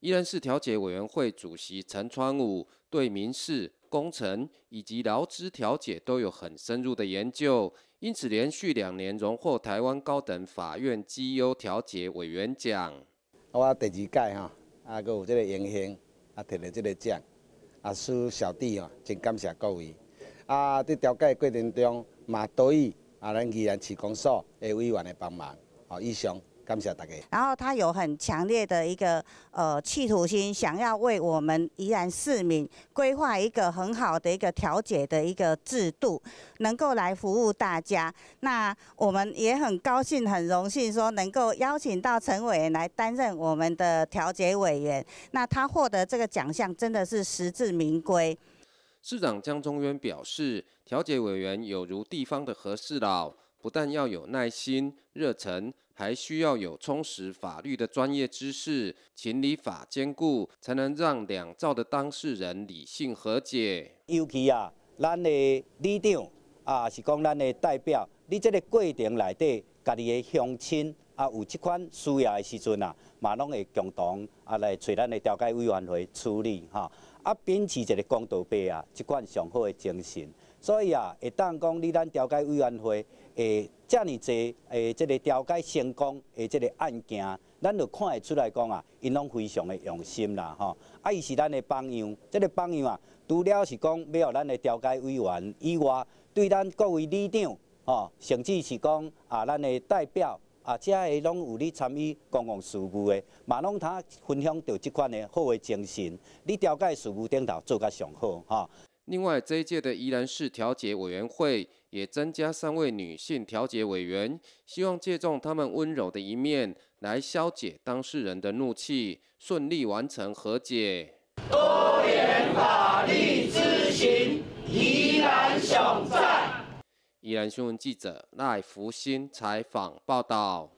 依然是调解委员会主席陈川武对民事、工程以及劳资调解都有很深入的研究，因此连续两年荣获台湾高等法院绩优调解委员奖。我第二届哈，啊，搁有这个荣幸啊，摕了这个奖，啊，属小弟哦，真感谢各位。啊，在调解过程中，马多益啊，咱宜兰市公所的委员的帮忙，哦，以上。感谢大家。然后他有很强烈的一个呃企图心，想要为我们宜兰市民规划一个很好的一个调解的一个制度，能够来服务大家。那我们也很高兴、很荣幸说能够邀请到陈员来担任我们的调解委员。那他获得这个奖项真的是实至名归。市长江中渊表示，调解委员有如地方的和事佬，不但要有耐心、热忱。还需要有充实法律的专业知识，情理法兼顾，才能让两造的当事人理性和解。尤其啊，咱的队长啊是讲咱的代表，你这个过程内底，家己的乡亲啊有这款需要的时阵啊，嘛拢会共同啊来找咱的调解委员会处理哈，啊秉持一个公道白啊，这款上好的精神。所以啊，会当讲，你咱调解委员会诶，遮尔济诶，即个调解成功诶，即个案件，咱就看会出来讲啊，因拢非常的用心啦，吼。啊，伊是咱的榜样，即个榜样啊，除了是讲要咱的调解委员以外，对咱各位里长，吼，甚至是讲啊，咱的代表，啊，遮个拢有咧参与公共事务的，嘛拢通分享到即款的好的精神，你调解事务顶头做甲上好，吼。另外，这一届的宜兰市调解委员会也增加三位女性调解委员，希望借重他们温柔的一面，来消解当事人的怒气，顺利完成和解。多元法律咨询，宜兰想在。宜兰新闻记者赖福兴采访报道。